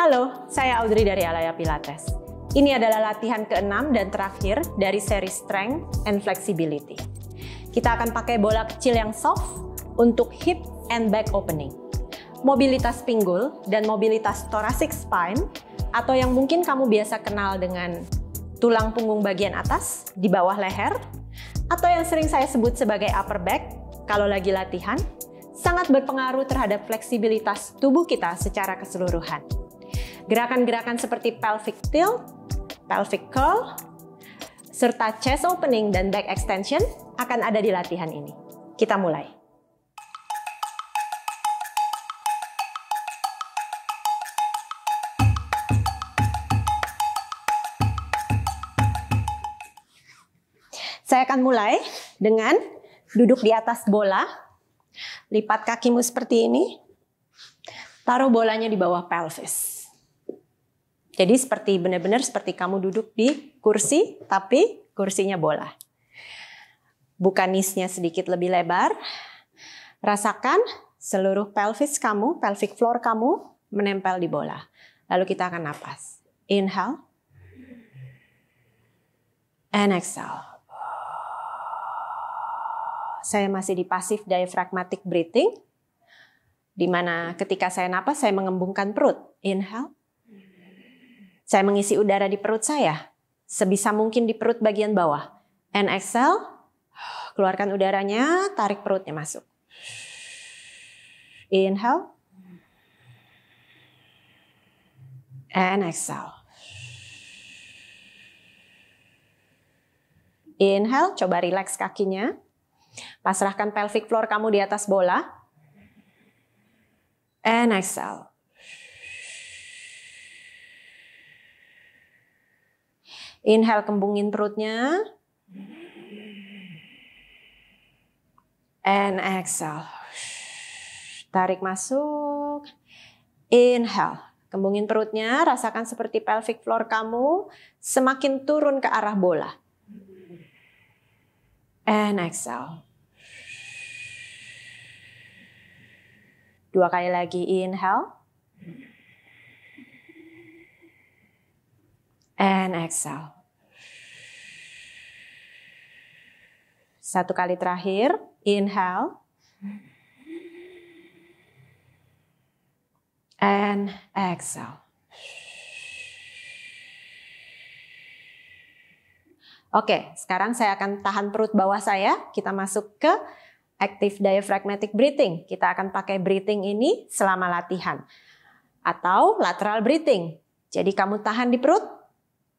Halo, saya Audrey dari Alaya Pilates. Ini adalah latihan keenam dan terakhir dari seri Strength and Flexibility. Kita akan pakai bola kecil yang soft untuk hip and back opening. Mobilitas pinggul dan mobilitas thoracic spine atau yang mungkin kamu biasa kenal dengan tulang punggung bagian atas di bawah leher atau yang sering saya sebut sebagai upper back kalau lagi latihan sangat berpengaruh terhadap fleksibilitas tubuh kita secara keseluruhan. Gerakan-gerakan seperti pelvic tilt, pelvic curl, serta chest opening dan back extension akan ada di latihan ini. Kita mulai. Saya akan mulai dengan duduk di atas bola. Lipat kakimu seperti ini. Taruh bolanya di bawah pelvis. Jadi seperti benar-benar seperti kamu duduk di kursi tapi kursinya bola. Buka nisnya sedikit lebih lebar. Rasakan seluruh pelvis kamu, pelvic floor kamu menempel di bola. Lalu kita akan napas. Inhale. And exhale. Saya masih di pasif diaphragmatic breathing. Di mana ketika saya napas saya mengembungkan perut. Inhale. Saya mengisi udara di perut saya, sebisa mungkin di perut bagian bawah. And exhale, keluarkan udaranya, tarik perutnya masuk. Inhale. And exhale. Inhale, coba rileks kakinya. Pasrahkan pelvic floor kamu di atas bola. And exhale. Inhale kembungin perutnya. And exhale. Tarik masuk. Inhale. Kembungin perutnya, rasakan seperti pelvic floor kamu semakin turun ke arah bola. And exhale. Dua kali lagi inhale. and exhale. Satu kali terakhir, inhale. And exhale. Oke, sekarang saya akan tahan perut bawah saya. Kita masuk ke active diaphragmatic breathing. Kita akan pakai breathing ini selama latihan atau lateral breathing. Jadi kamu tahan di perut,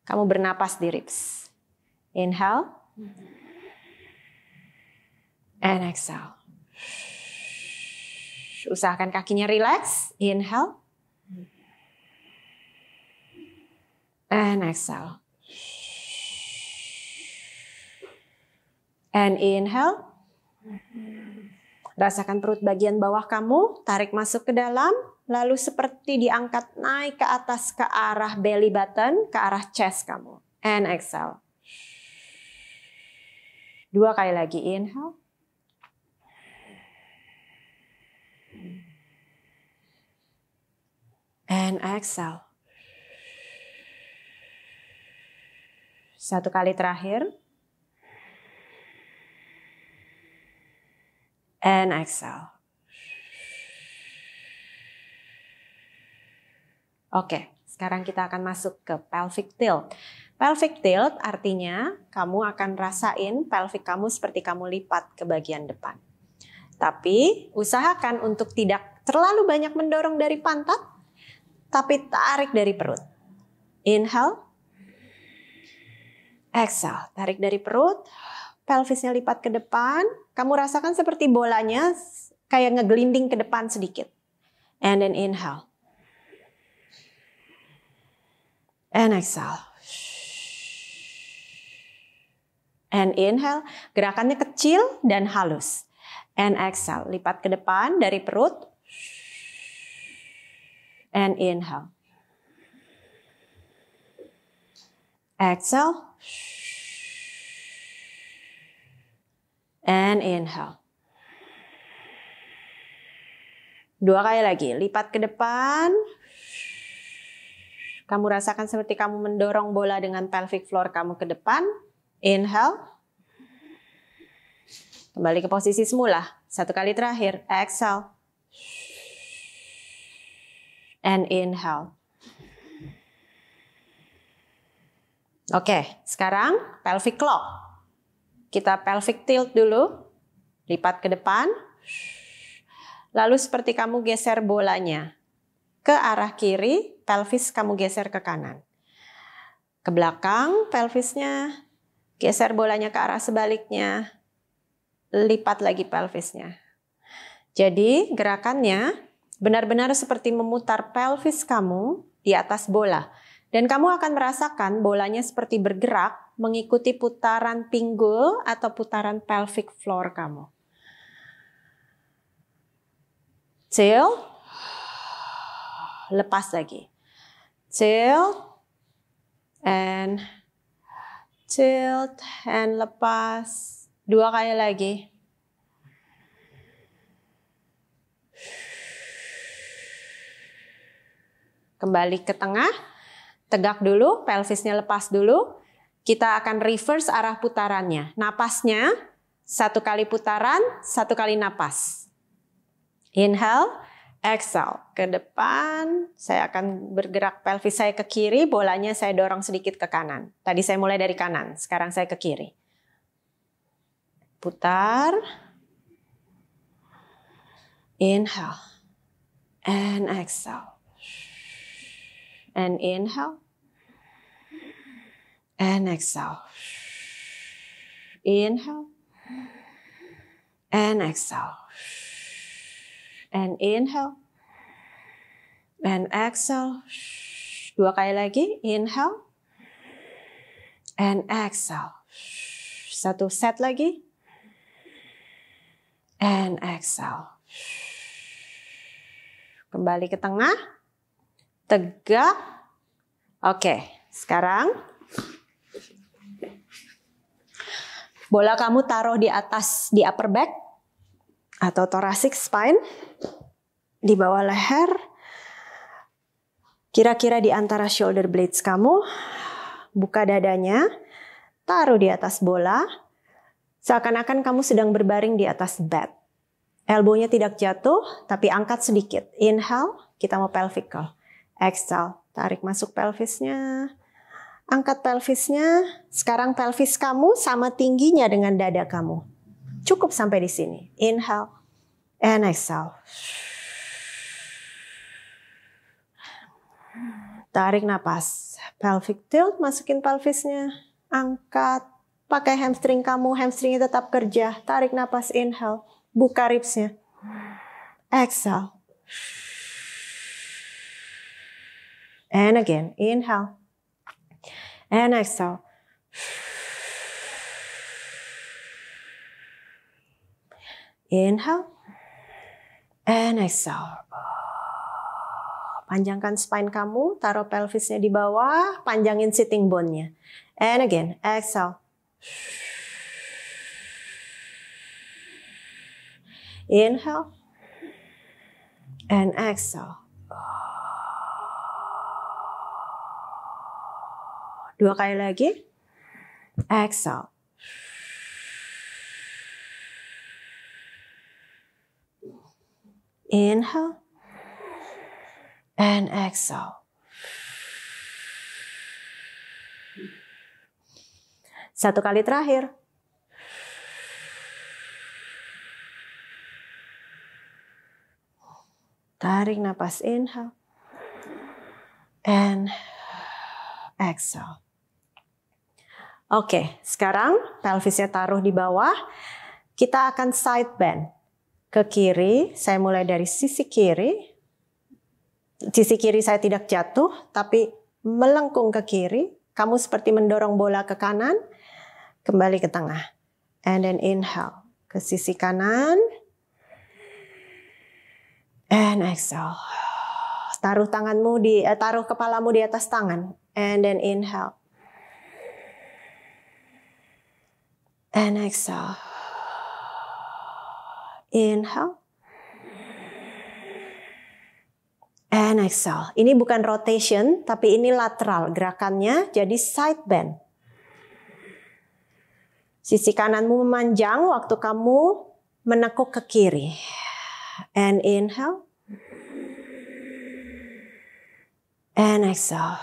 kamu bernapas di ribs. Inhale. And exhale. Usahakan kakinya relax. Inhale. And exhale. And inhale. Rasakan perut bagian bawah kamu, tarik masuk ke dalam lalu seperti diangkat naik ke atas ke arah belly button, ke arah chest kamu. And exhale. Dua kali lagi inhale. And exhale. Satu kali terakhir. And exhale. Oke, sekarang kita akan masuk ke pelvic tilt. Pelvic tilt artinya kamu akan rasain pelvic kamu seperti kamu lipat ke bagian depan. Tapi usahakan untuk tidak terlalu banyak mendorong dari pantat, tapi tarik dari perut. Inhale, exhale, tarik dari perut, pelvisnya lipat ke depan, kamu rasakan seperti bolanya kayak ngegelinding ke depan sedikit. And then inhale. and exhale. And inhale, gerakannya kecil dan halus. And exhale, lipat ke depan dari perut. And inhale. Exhale. And inhale. Dua kali lagi, lipat ke depan. Kamu rasakan seperti kamu mendorong bola dengan pelvic floor kamu ke depan. Inhale. Kembali ke posisi semula. Satu kali terakhir. Exhale. And inhale. Oke, sekarang pelvic clock. Kita pelvic tilt dulu. Lipat ke depan. Lalu seperti kamu geser bolanya ke arah kiri, pelvis kamu geser ke kanan. Ke belakang pelvisnya, geser bolanya ke arah sebaliknya, lipat lagi pelvisnya. Jadi gerakannya benar-benar seperti memutar pelvis kamu di atas bola. Dan kamu akan merasakan bolanya seperti bergerak mengikuti putaran pinggul atau putaran pelvic floor kamu. Chill, lepas lagi. Tilt and tilt and lepas dua kali lagi. Kembali ke tengah, tegak dulu, pelvisnya lepas dulu. Kita akan reverse arah putarannya. Napasnya satu kali putaran, satu kali napas. Inhale, exhale ke depan, saya akan bergerak pelvis saya ke kiri, bolanya saya dorong sedikit ke kanan. Tadi saya mulai dari kanan, sekarang saya ke kiri. Putar. Inhale. And exhale. And inhale. And exhale. Inhale. And exhale and inhale and exhale dua kali lagi inhale and exhale satu set lagi and exhale kembali ke tengah tegak oke sekarang bola kamu taruh di atas di upper back atau thoracic spine di bawah leher kira-kira di antara shoulder blades kamu buka dadanya taruh di atas bola seakan-akan kamu sedang berbaring di atas bed elbownya tidak jatuh tapi angkat sedikit inhale kita mau pelvic curl exhale tarik masuk pelvisnya angkat pelvisnya sekarang pelvis kamu sama tingginya dengan dada kamu Cukup sampai di sini. Inhale and exhale. Tarik nafas. Pelvic tilt, masukin pelvisnya. Angkat. Pakai hamstring kamu, hamstringnya tetap kerja. Tarik nafas. inhale. Buka ribsnya. Exhale. And again, inhale. And exhale. Inhale. And exhale. Panjangkan spine kamu, taruh pelvisnya di bawah, panjangin sitting bone-nya. And again, exhale. Inhale. And exhale. Dua kali lagi. Exhale. Inhale and exhale. Satu kali terakhir. Tarik nafas, inhale and exhale. Oke, sekarang pelvisnya taruh di bawah. Kita akan side bend ke kiri, saya mulai dari sisi kiri. Sisi kiri saya tidak jatuh, tapi melengkung ke kiri. Kamu seperti mendorong bola ke kanan, kembali ke tengah. And then inhale ke sisi kanan. And exhale. Taruh tanganmu di eh, taruh kepalamu di atas tangan. And then inhale. And exhale. Inhale. And exhale. Ini bukan rotation, tapi ini lateral gerakannya, jadi side bend. Sisi kananmu memanjang waktu kamu menekuk ke kiri. And inhale. And exhale.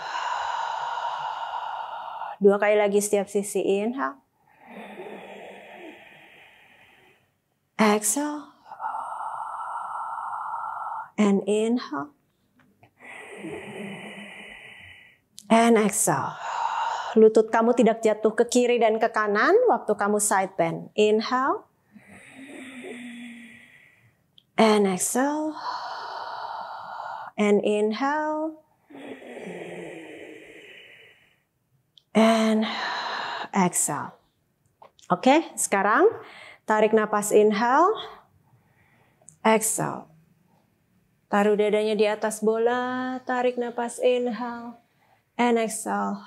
Dua kali lagi setiap sisi. Inhale. Exhale. And inhale. And exhale. Lutut kamu tidak jatuh ke kiri dan ke kanan waktu kamu side bend. Inhale. And exhale. And inhale. And exhale. Oke, okay, sekarang Tarik nafas inhale, exhale. Taruh dadanya di atas bola, tarik nafas inhale, and exhale.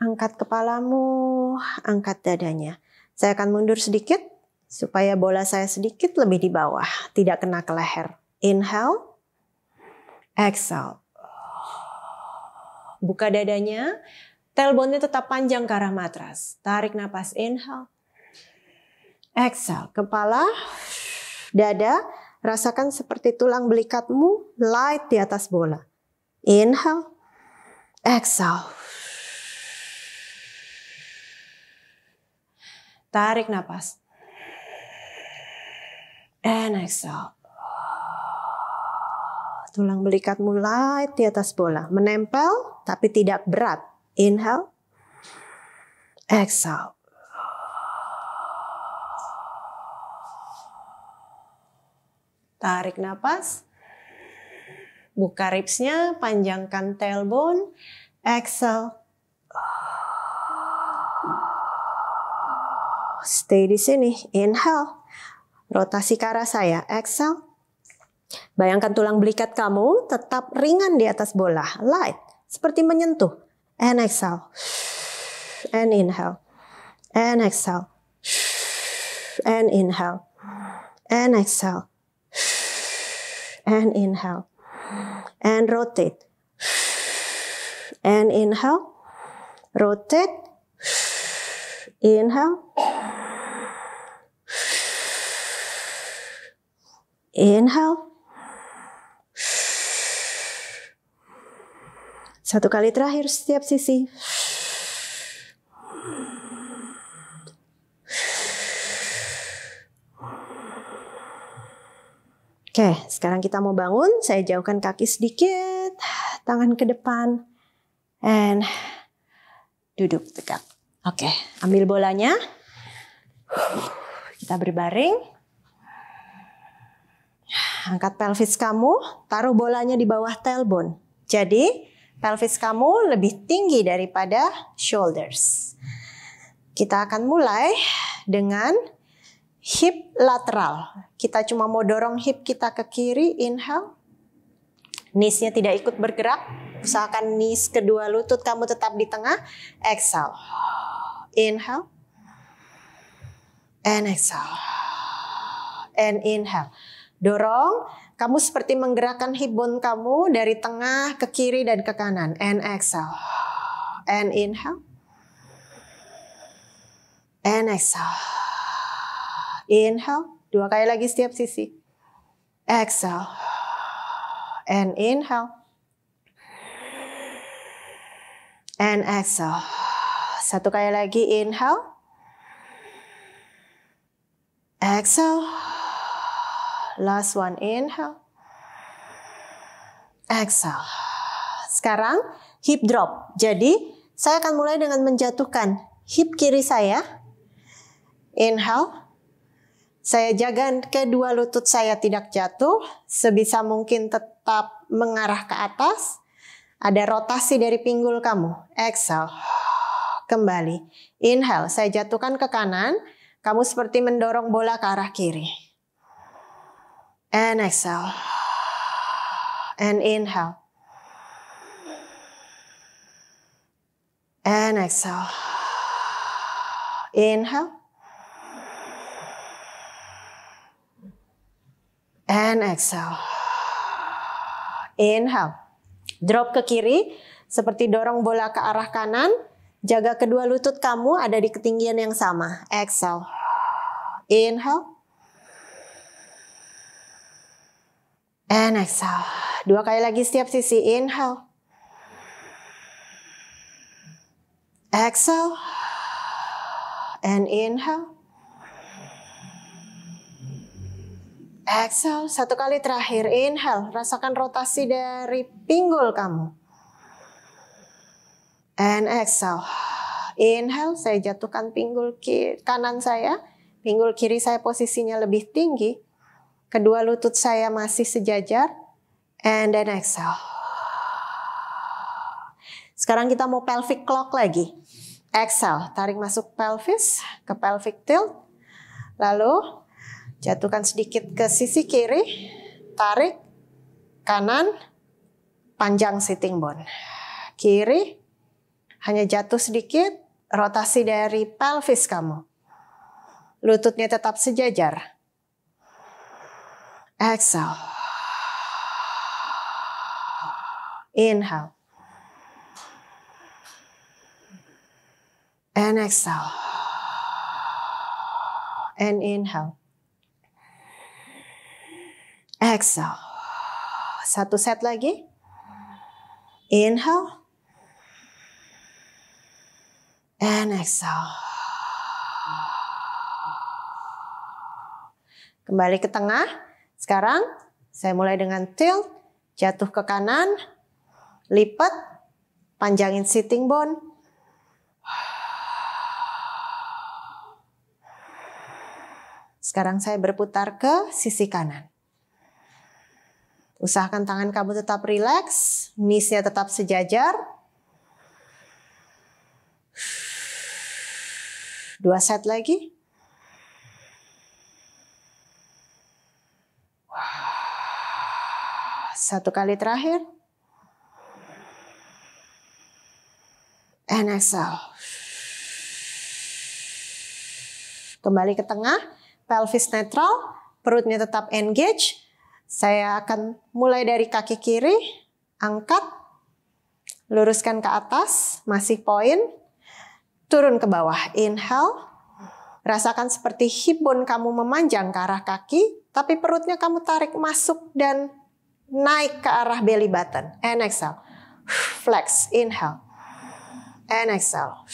Angkat kepalamu, angkat dadanya. Saya akan mundur sedikit supaya bola saya sedikit lebih di bawah, tidak kena ke leher. Inhale, exhale. Buka dadanya, tailbone-nya tetap panjang ke arah matras. Tarik nafas inhale, Exhale, kepala, dada, rasakan seperti tulang belikatmu light di atas bola. Inhale, exhale. Tarik nafas, And exhale. Tulang belikatmu light di atas bola. Menempel tapi tidak berat. Inhale. Exhale. Tarik nafas Buka ribsnya, panjangkan tailbone. Exhale. Stay di sini. Inhale. Rotasi ke arah saya. Exhale. Bayangkan tulang belikat kamu tetap ringan di atas bola. Light. Seperti menyentuh. And exhale. And inhale. And exhale. And inhale. And exhale and inhale and rotate and inhale rotate inhale inhale satu kali terakhir setiap sisi Oke, sekarang kita mau bangun. Saya jauhkan kaki sedikit, tangan ke depan, and duduk tegak. Oke, ambil bolanya. Kita berbaring. Angkat pelvis kamu, taruh bolanya di bawah tailbone. Jadi, pelvis kamu lebih tinggi daripada shoulders. Kita akan mulai dengan hip lateral. Kita cuma mau dorong hip kita ke kiri, inhale. Knees-nya tidak ikut bergerak. Usahakan knees kedua lutut kamu tetap di tengah. Exhale. Inhale. And exhale. And inhale. Dorong, kamu seperti menggerakkan hip bone kamu dari tengah ke kiri dan ke kanan. And exhale. And inhale. And exhale Inhale, dua kali lagi setiap sisi. Exhale. And inhale. And exhale. Satu kali lagi inhale. Exhale. Last one inhale. Exhale. Sekarang hip drop. Jadi saya akan mulai dengan menjatuhkan hip kiri saya. Inhale. Saya jaga kedua lutut saya tidak jatuh, sebisa mungkin tetap mengarah ke atas. Ada rotasi dari pinggul kamu. Exhale. Kembali. Inhale, saya jatuhkan ke kanan. Kamu seperti mendorong bola ke arah kiri. And exhale. And inhale. And exhale. Inhale. And exhale. Inhale. Drop ke kiri. Seperti dorong bola ke arah kanan. Jaga kedua lutut kamu ada di ketinggian yang sama. Exhale. Inhale. And exhale. Dua kali lagi setiap sisi. Inhale. Exhale. And inhale. Exhale, satu kali terakhir. Inhale, rasakan rotasi dari pinggul kamu. And exhale. Inhale, saya jatuhkan pinggul kiri, kanan saya. Pinggul kiri saya posisinya lebih tinggi. Kedua lutut saya masih sejajar. And then exhale. Sekarang kita mau pelvic clock lagi. Exhale, tarik masuk pelvis ke pelvic tilt. Lalu Jatuhkan sedikit ke sisi kiri, tarik kanan, panjang sitting bone. Kiri, hanya jatuh sedikit, rotasi dari pelvis kamu. Lututnya tetap sejajar. Exhale. Inhale. And exhale. And inhale. Exhale. Satu set lagi. Inhale. And exhale. Kembali ke tengah. Sekarang saya mulai dengan tilt. Jatuh ke kanan. Lipat. Panjangin sitting bone. Sekarang saya berputar ke sisi kanan. Usahakan tangan kamu tetap rileks, nisnya tetap sejajar. Dua set lagi. Satu kali terakhir. And exhale. Kembali ke tengah, pelvis netral, perutnya tetap engage, saya akan mulai dari kaki kiri, angkat, luruskan ke atas, masih poin, turun ke bawah. Inhale, rasakan seperti hip bone kamu memanjang ke arah kaki, tapi perutnya kamu tarik masuk dan naik ke arah belly button. And exhale, flex, inhale, and exhale.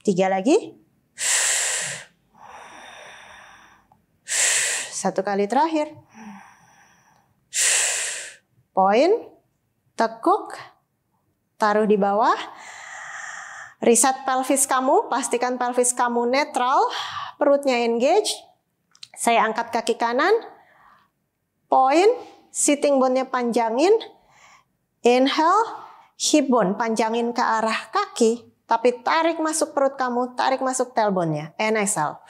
Tiga lagi. Satu kali terakhir. Poin, tekuk, taruh di bawah. Riset pelvis kamu, pastikan pelvis kamu netral, perutnya engage. Saya angkat kaki kanan. Poin, sitting bone-nya panjangin. Inhale, hip bone panjangin ke arah kaki. Tapi tarik masuk perut kamu, tarik masuk telbonnya. Eh, And exhale.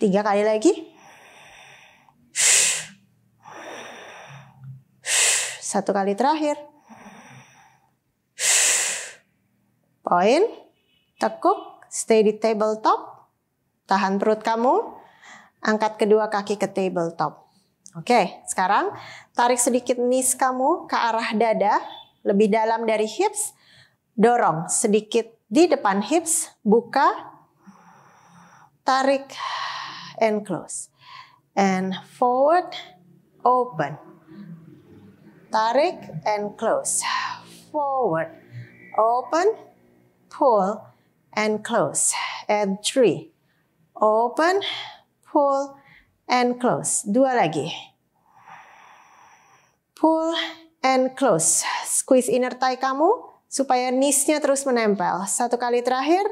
Tiga kali lagi. Satu kali terakhir. Poin. Tekuk. Stay di tabletop. Tahan perut kamu. Angkat kedua kaki ke tabletop. Oke, sekarang tarik sedikit knees kamu ke arah dada, lebih dalam dari hips. Dorong sedikit di depan hips, buka, tarik, and close. And forward, open. Tarik and close. Forward, open, pull, and close. And three, open, pull and close. Dua lagi. Pull and close. Squeeze inner thigh kamu supaya knees-nya terus menempel. Satu kali terakhir.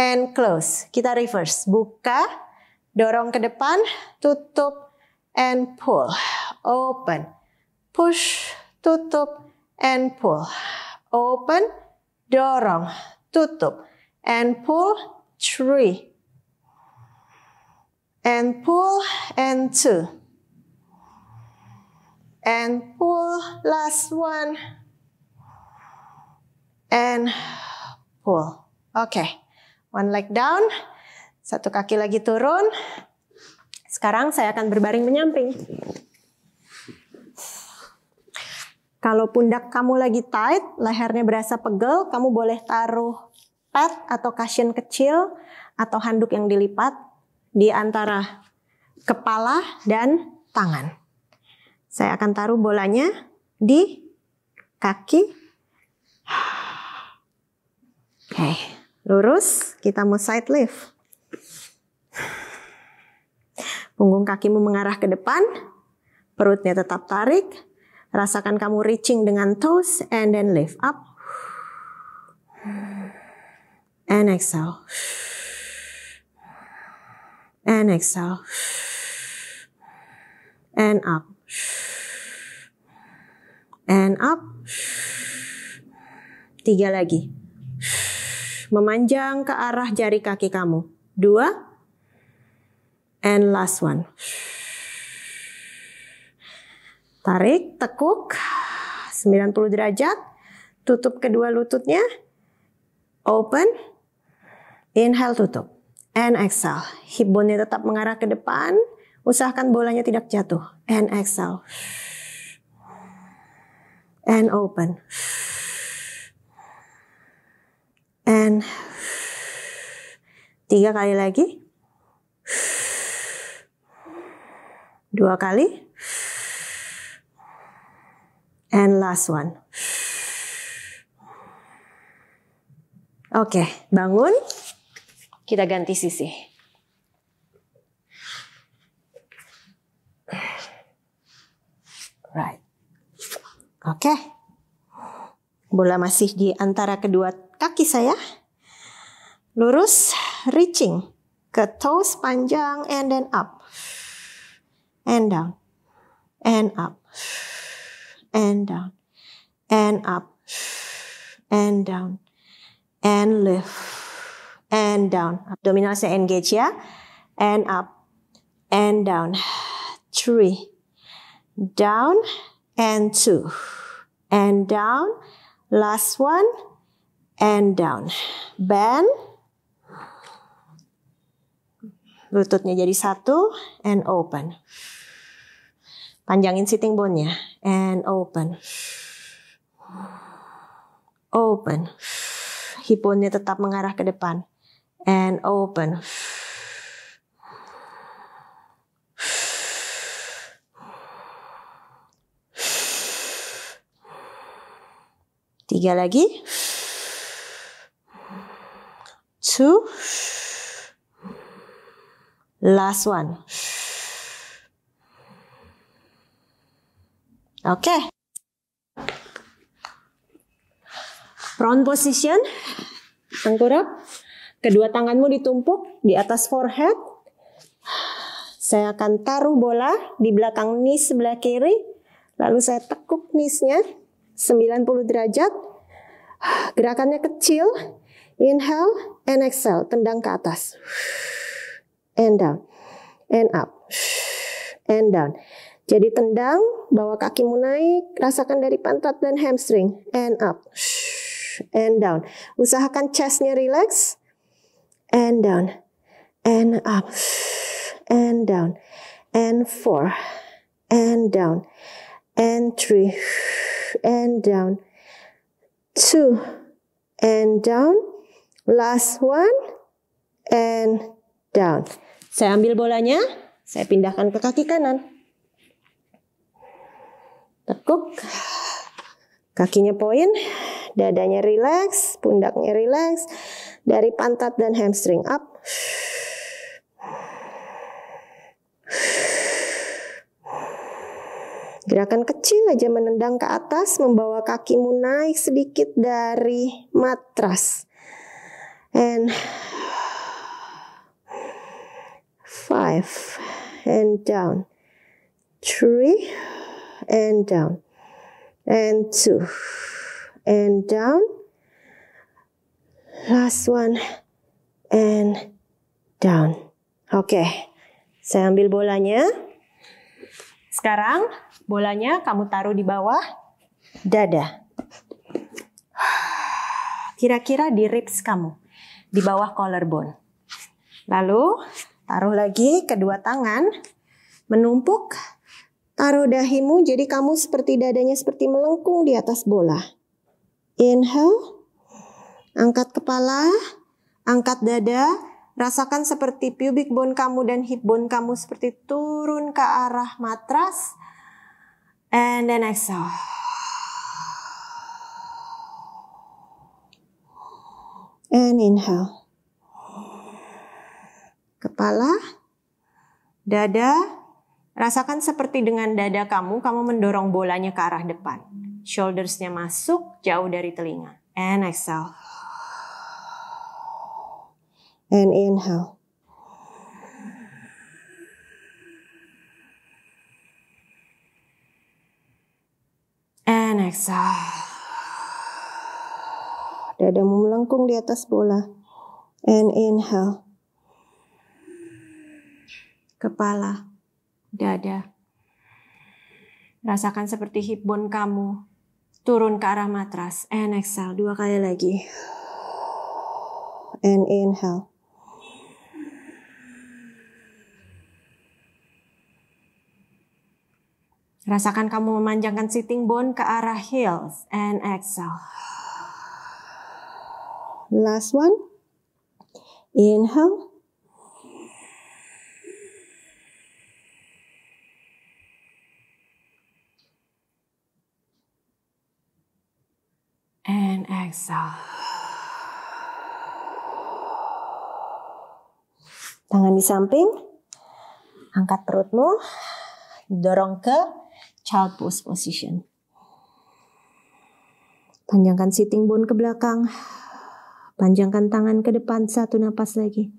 And close. Kita reverse. Buka, dorong ke depan, tutup, and pull. Open. Push, tutup, and pull. Open, dorong, tutup, and pull. Three, and pull and two and pull last one and pull oke okay. one leg down satu kaki lagi turun sekarang saya akan berbaring menyamping kalau pundak kamu lagi tight, lehernya berasa pegel, kamu boleh taruh pad atau cushion kecil atau handuk yang dilipat di antara kepala dan tangan. Saya akan taruh bolanya di kaki. Oke, lurus. Kita mau side lift. Punggung kakimu mengarah ke depan. Perutnya tetap tarik. Rasakan kamu reaching dengan toes and then lift up. And exhale and exhale and up and up tiga lagi memanjang ke arah jari kaki kamu dua and last one tarik tekuk 90 derajat tutup kedua lututnya open inhale tutup and exhale. Hip bone nya tetap mengarah ke depan. Usahakan bolanya tidak jatuh. And exhale. And open. And tiga kali lagi. Dua kali. And last one. Oke, okay, bangun. Kita ganti sisi. Right. Oke. Okay. Bola masih di antara kedua kaki saya. Lurus, reaching ke toes panjang and then up. And down. And up. And down. And up. And down. And lift and down. saya engage ya. And up and down. Three. Down and two. And down. Last one. And down. Bend. Lututnya jadi satu. And open. Panjangin sitting bone-nya. And open. Open. Hiponnya tetap mengarah ke depan and open. Tiga lagi. Two. Last one. Oke. Okay. Front position. Tengkurap. Kedua tanganmu ditumpuk di atas forehead. Saya akan taruh bola di belakang knee sebelah kiri. Lalu saya tekuk nisnya 90 derajat. Gerakannya kecil. Inhale and exhale. Tendang ke atas. And down. And up. And down. Jadi tendang, bawa kakimu naik, rasakan dari pantat dan hamstring. And up. And down. Usahakan chestnya relax and down, and up, and down, and four, and down, and three, and down, two, and down, last one, and down. Saya ambil bolanya, saya pindahkan ke kaki kanan. Tekuk, kakinya poin, dadanya relax, pundaknya relax, dari pantat dan hamstring up Gerakan kecil aja menendang ke atas, membawa kakimu naik sedikit dari matras. And five and down, three and down, and two and down last one and down. Oke, okay. saya ambil bolanya. Sekarang bolanya kamu taruh di bawah dada. Kira-kira di ribs kamu, di bawah collarbone. Lalu taruh lagi kedua tangan, menumpuk, taruh dahimu jadi kamu seperti dadanya seperti melengkung di atas bola. Inhale. Angkat kepala, angkat dada, rasakan seperti pubic bone kamu dan hip bone kamu seperti turun ke arah matras. And then exhale. And inhale. Kepala, dada, rasakan seperti dengan dada kamu, kamu mendorong bolanya ke arah depan. Shouldersnya masuk jauh dari telinga. And exhale and inhale. And exhale. Dadamu melengkung di atas bola. And inhale. Kepala, dada. Rasakan seperti bone kamu turun ke arah matras. And exhale, dua kali lagi. And inhale. Rasakan kamu memanjangkan sitting bone ke arah heels and exhale. Last one. Inhale. And exhale. Tangan di samping. Angkat perutmu. Dorong ke child pose position. Panjangkan sitting bone ke belakang. Panjangkan tangan ke depan satu napas lagi.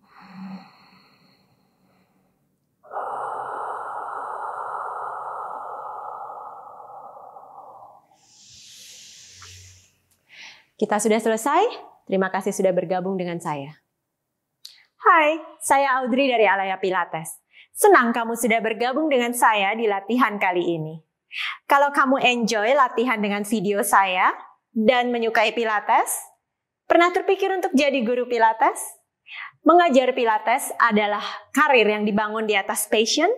Kita sudah selesai. Terima kasih sudah bergabung dengan saya. Hai, saya Audrey dari Alaya Pilates. Senang kamu sudah bergabung dengan saya di latihan kali ini. Kalau kamu enjoy latihan dengan video saya dan menyukai Pilates, pernah terpikir untuk jadi guru Pilates? Mengajar Pilates adalah karir yang dibangun di atas passion,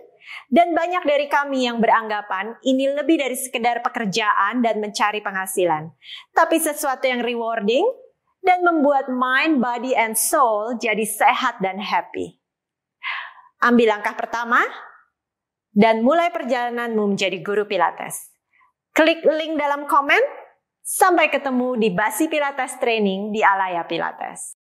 dan banyak dari kami yang beranggapan ini lebih dari sekedar pekerjaan dan mencari penghasilan, tapi sesuatu yang rewarding dan membuat mind, body, and soul jadi sehat dan happy. Ambil langkah pertama, dan mulai perjalananmu menjadi guru Pilates. Klik link dalam komen. Sampai ketemu di Basi Pilates Training di Alaya Pilates.